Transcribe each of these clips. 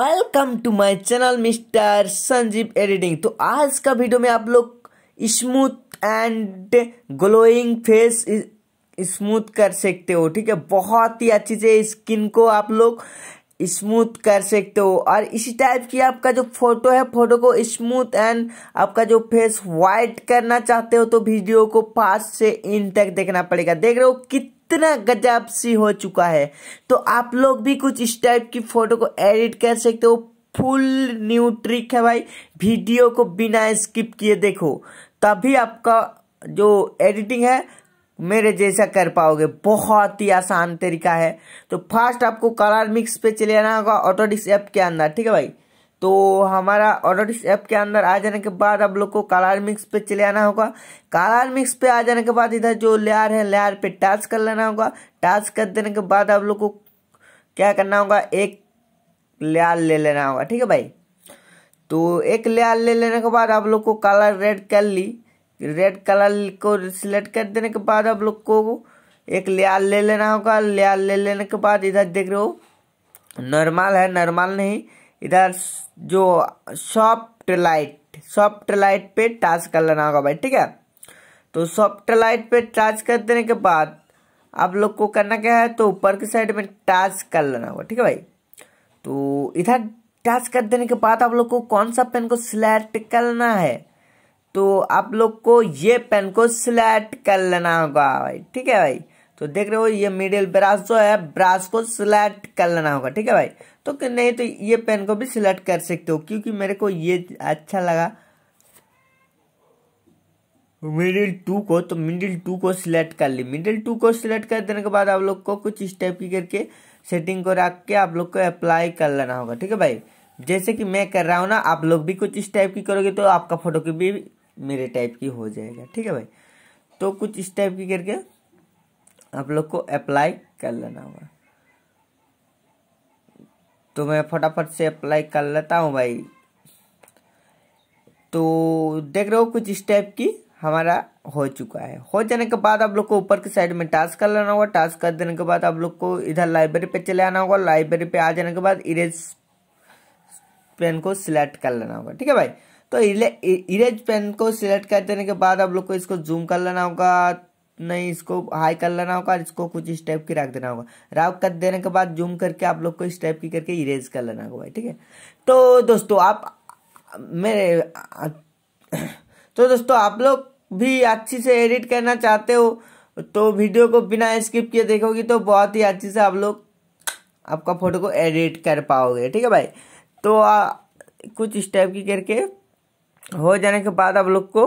welcome to my channel mister Sanjeev editing तो आज का वीडियो में आप लोग smooth and glowing face smooth कर सकते हो ठीक है बहुत ही अच्छी से स्किन को आप लोग स्मूथ कर सकते हो और इसी टाइप की आपका जो फोटो है फोटो को स्मूथ एंड आपका जो फेस वाइट करना चाहते हो तो वीडियो को पास से इन तक देखना पड़ेगा देख रहे हो कितना इतना गजब सी हो चुका है तो आप लोग भी कुछ इस टाइप की फोटो को एडिट कर सकते हो फुल न्यू ट्रिक है भाई वीडियो को बिना स्किप किए देखो तभी आपका जो एडिटिंग है मेरे जैसा कर पाओगे बहुत ही आसान तरीका है तो फर्स्ट आपको कलर मिक्स पे चले आना होगा ऑटोडिक्स ऐप के अंदर ठीक है भाई तो हमारा ऑर्डर इस ऐप के अंदर आ जाने के बाद आप लोग को कलर मिक्स पे चले आना होगा कलर मिक्स पे आ जाने के बाद इधर जो लेयर है लेयर पे टच कर लेना होगा टच कर देने के बाद आप लोग को क्या करना होगा एक लेयर ले लेना होगा ठीक है भाई तो एक लेयर ले लेने के बाद आप लोग को कलर रेड कर ली रेड कलर को सिलेक्ट कर देने के बाद आप लोग को एक लेयर ले लेना होगा लेयर ले लेने के बाद इधर देख रहे हो नॉर्मल है नॉर्मल नहीं इधर जो सॉफ्ट लाइट सॉफ्ट लाइट पे टच कर लेना होगा भाई ठीक है तो सॉफ्ट लाइट पे टच कर देने के बाद आप लोग को करना क्या है तो ऊपर की साइड में टच कर लेना होगा ठीक है भाई तो इधर टच कर देने के बाद आप लोग को कौन सा पेन को सिलेक्ट करना है तो आप लोग को ये पेन को सिलेक्ट कर लेना होगा भाई ठीक है भाई तो देख रहे हो ये मिडिल ब्रास जो है ब्रास को सिलेक्ट कर लेना होगा ठीक है भाई तो नहीं तो ये पेन को भी सिलेक्ट कर सकते हो क्योंकि मेरे को ये अच्छा लगा मिडिल टू को तो मिडिल टू को सिलेक्ट कर ली मिडिल टू को सिलेक्ट कर देने के बाद आप लोग को कुछ इस टाइप की करके सेटिंग को रख के आप लोग को अप्लाई कर लेना होगा ठीक है भाई जैसे कि मैं कर रहा हूँ ना आप लोग भी कुछ इस टाइप की करोगे तो आपका फोटो की भी मेरे टाइप की हो जाएगा ठीक है भाई तो कुछ इस टाइप की करके आप लोग को अप्लाई कर लेना होगा तो मैं फटाफट से अप्लाई कर लेता हूँ भाई तो देख रहे हो कुछ स्टेप की हमारा हो चुका है हो जाने के बाद आप लोग को ऊपर के साइड में टास्क कर लेना होगा टास्क कर देने के बाद आप लोग को इधर लाइब्रेरी पे चले आना होगा लाइब्रेरी पे आ जाने के बाद इरेज पेन को सिलेक्ट कर लेना होगा ठीक है भाई तो इरेज पेन को सिलेक्ट कर देने के बाद आप लोग को इसको जूम कर लेना होगा नहीं इसको हाई कर लेना होगा और इसको कुछ इस टाइप की रख देना होगा राख कर देने के बाद जूम करके आप लोग को इस टाइप की करके इरेज कर लेना होगा भाई ठीक है तो दोस्तों आप मेरे तो दोस्तों आप लोग भी अच्छी से एडिट करना चाहते हो तो वीडियो को बिना स्किप किए देखोगी तो बहुत ही अच्छे से आप लोग आपका फोटो को एडिट कर पाओगे ठीक है भाई तो आ, कुछ इस टाइप की करके हो जाने के बाद आप लोग को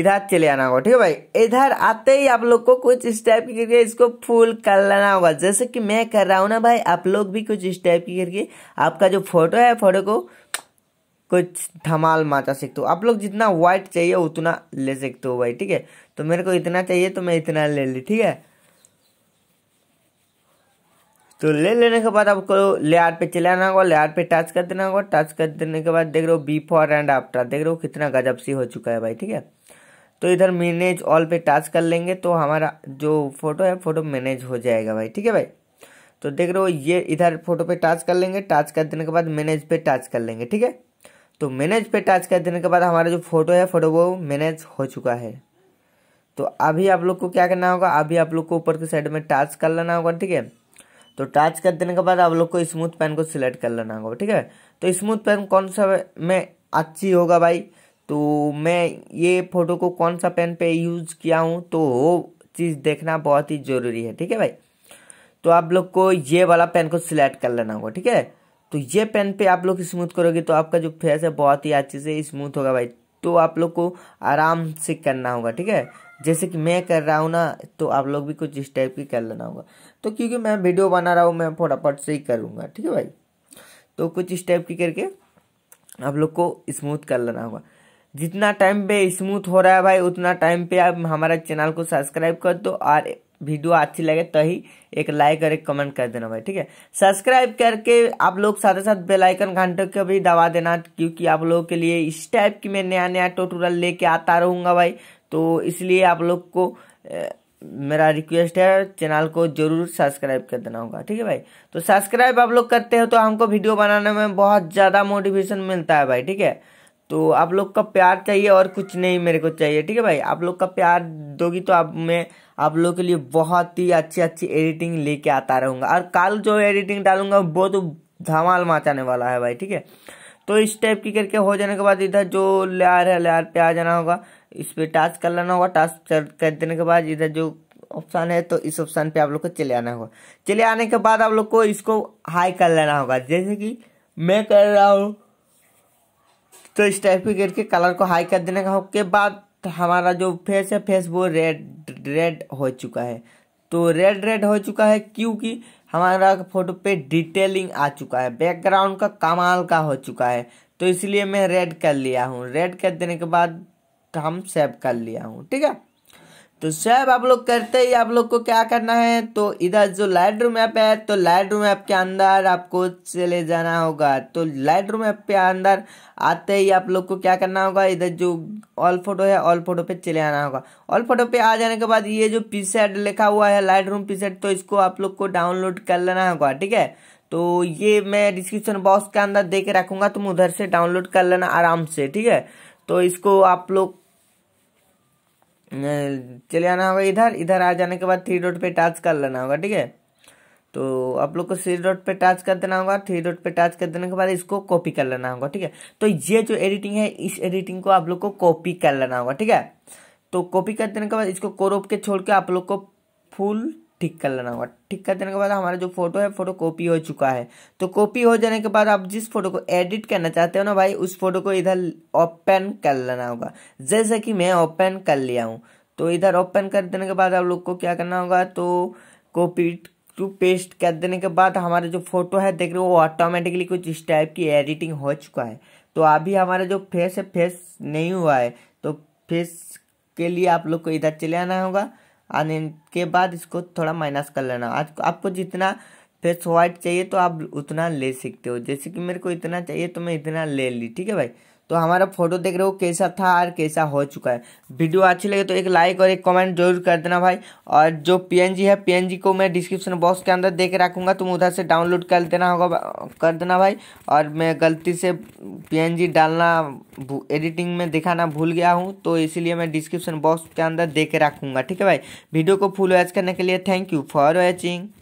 इधर चले आना होगा ठीक है भाई इधर आते ही आप लोग को कुछ इस टाइप की करके इसको फुल कर लेना होगा जैसे कि मैं कर रहा हूँ ना भाई आप लोग भी कुछ इस टाइप की करके आपका जो फोटो है फोटो को कुछ धमाल माचा सकते हो आप लोग जितना व्हाइट चाहिए उतना ले सकते हो भाई ठीक है तो मेरे को इतना चाहिए तो मैं इतना ले ली ठीक है तो ले लेने के बाद आपको लेयर पे चले आना होगा लेयर पे टच कर देना होगा टच कर देने के बाद देख रहे हो बी फॉर एंड आफ्टर देख रहे हो कितना गजब सी हो चुका है भाई ठीक है तो इधर मैनेज ऑल पे टच कर लेंगे तो हमारा जो फोटो है फोटो मैनेज हो जाएगा भाई ठीक है भाई तो देख रहे हो ये इधर फोटो पे टच कर लेंगे टच कर देने के बाद मैनेज पे टच कर लेंगे ठीक है तो मैनेज पे टच कर देने के बाद हमारा जो फोटो है फोटो वो मैनेज हो चुका है तो अभी आप लोग को क्या करना होगा अभी आप लोग को ऊपर के साइड में टच कर लेना होगा ठीक है तो टच कर देने के बाद आप लोग को स्मूथ पेन को सिलेक्ट कर लेना होगा ठीक है तो स्मूथ पेन कौन सा में अच्छी होगा भाई तो मैं ये फ़ोटो को कौन सा पेन पे यूज़ किया हूँ तो वो चीज़ देखना बहुत ही ज़रूरी है ठीक है भाई तो आप लोग को ये वाला पेन को सिलेक्ट कर लेना होगा ठीक है तो ये पेन पे आप लोग स्मूथ करोगे तो आपका जो फेस है बहुत ही अच्छे से स्मूथ होगा भाई तो आप लोग को आराम से करना होगा ठीक है जैसे कि मैं कर रहा हूँ ना तो आप लोग भी कुछ इस टाइप की कर लेना होगा तो क्योंकि मैं वीडियो बना रहा हूँ मैं फटाफट से ही करूँगा ठीक है भाई तो कुछ इस टाइप की करके आप लोग को स्मूथ कर लेना होगा जितना टाइम पे स्मूथ हो रहा है भाई उतना टाइम पे आप हमारे चैनल को सब्सक्राइब कर दो और वीडियो अच्छी लगे ही एक लाइक और एक कमेंट कर देना भाई ठीक है सब्सक्राइब करके आप लोग साथ ही साथ बेलाइकन घंटे को भी दबा देना क्योंकि आप लोगों के लिए इस टाइप की मैं नया नया टोटोरल लेके आता रहूँगा भाई तो इसलिए आप लोग को ए, मेरा रिक्वेस्ट है चैनल को जरूर सब्सक्राइब कर देना होगा ठीक है भाई तो सब्सक्राइब आप लोग करते हो तो हमको वीडियो बनाने में बहुत ज़्यादा मोटिवेशन मिलता है भाई ठीक है तो आप लोग का प्यार चाहिए और कुछ नहीं मेरे को चाहिए ठीक है भाई आप लोग का प्यार दोगी तो आप मैं आप लोग के लिए बहुत ही अच्छी अच्छी एडिटिंग लेके आता रहूँगा और कल जो एडिटिंग डालूंगा वो तो धमाल मचाने वाला है भाई ठीक है तो इस टाइप की करके हो जाने के बाद इधर जो लेर है लेर पे आ जाना होगा इस पर टाच कर लेना होगा टाच कर देने के बाद इधर जो ऑप्शन है तो इस ऑप्शन पे आप लोग को चले आना होगा चले आने के बाद आप लोग को इसको हाई कर लेना होगा जैसे कि मैं कर रहा हूँ तो इस टाइप के करके कलर को हाई कर देने का के बाद हमारा जो फेस है फेस वो रेड रेड हो चुका है तो रेड रेड हो चुका है क्योंकि हमारा फोटो पे डिटेलिंग आ चुका है बैकग्राउंड का कमाल का हो चुका है तो इसलिए मैं रेड कर लिया हूँ रेड कर देने के बाद हम सेव कर लिया हूँ ठीक है तो सब आप लोग करते ही आप लोग को क्या करना है तो इधर जो लाइट रूम ऐप है तो लाइट रूम ऐप के अंदर आपको चले जाना होगा तो लाइट रूम ऐप के अंदर आते ही आप लोग को क्या करना होगा इधर जो ऑल फोटो है ऑल फोटो पे चले आना होगा ऑल फोटो पे आ जाने के बाद ये जो पी सेट लिखा हुआ है लाइट रूम पी सेट तो इसको आप लोग को डाउनलोड कर लेना होगा ठीक है तो ये मैं डिस्क्रिप्शन बॉक्स के अंदर दे के रखूंगा तुम उधर से डाउनलोड कर लेना आराम से ठीक है तो इसको आप लोग चले आना होगा इधर इधर आ जाने के बाद थ्री डॉट पे टच कर लेना होगा ठीक है तो आप लोग को थ्री डॉट पे टच कर देना होगा थ्री डॉट पे टच कर देने के बाद इसको कॉपी कर लेना होगा ठीक है तो ये जो एडिटिंग है इस एडिटिंग को आप लोग को कॉपी कर लेना होगा ठीक है तो कॉपी कर देने के बाद इसको कोरोप के छोड़ के आप लोग को फुल टिक कर लेना होगा टिक कर देने के बाद हमारा जो फोटो है फोटो कॉपी हो चुका है तो कॉपी हो जाने के बाद आप जिस फोटो को एडिट करना चाहते हो ना भाई उस फोटो को इधर ओपन कर लेना होगा जैसे कि मैं ओपन कर लिया हूँ तो इधर ओपन कर देने के बाद आप लोग को क्या करना होगा तो कॉपी टू पेस्ट कर देने के बाद हमारा जो फोटो है देख रहे हो वो ऑटोमेटिकली कुछ इस टाइप की एडिटिंग हो चुका है तो अभी हमारा जो फेस है फेस नहीं हुआ है तो फेस के लिए आप लोग को इधर चले आना होगा आने के बाद इसको थोड़ा माइनस कर लेना आज आपको जितना फेस वाइट चाहिए तो आप उतना ले सकते हो जैसे कि मेरे को इतना चाहिए तो मैं इतना ले ली ठीक है भाई तो हमारा फोटो देख रहे हो कैसा था और कैसा हो चुका है वीडियो अच्छी लगे तो एक लाइक और एक कमेंट जरूर कर देना भाई और जो पीएनजी है पीएनजी को मैं डिस्क्रिप्शन बॉक्स के अंदर देख रखूंगा तुम उधर से डाउनलोड कर देना होगा कर देना भाई और मैं गलती से पीएनजी डालना एडिटिंग में दिखाना भूल गया हूँ तो इसीलिए मैं डिस्क्रिप्शन बॉक्स के अंदर दे के रखूँगा ठीक है भाई वीडियो को फुल वॉच करने के लिए थैंक यू फॉर वॉचिंग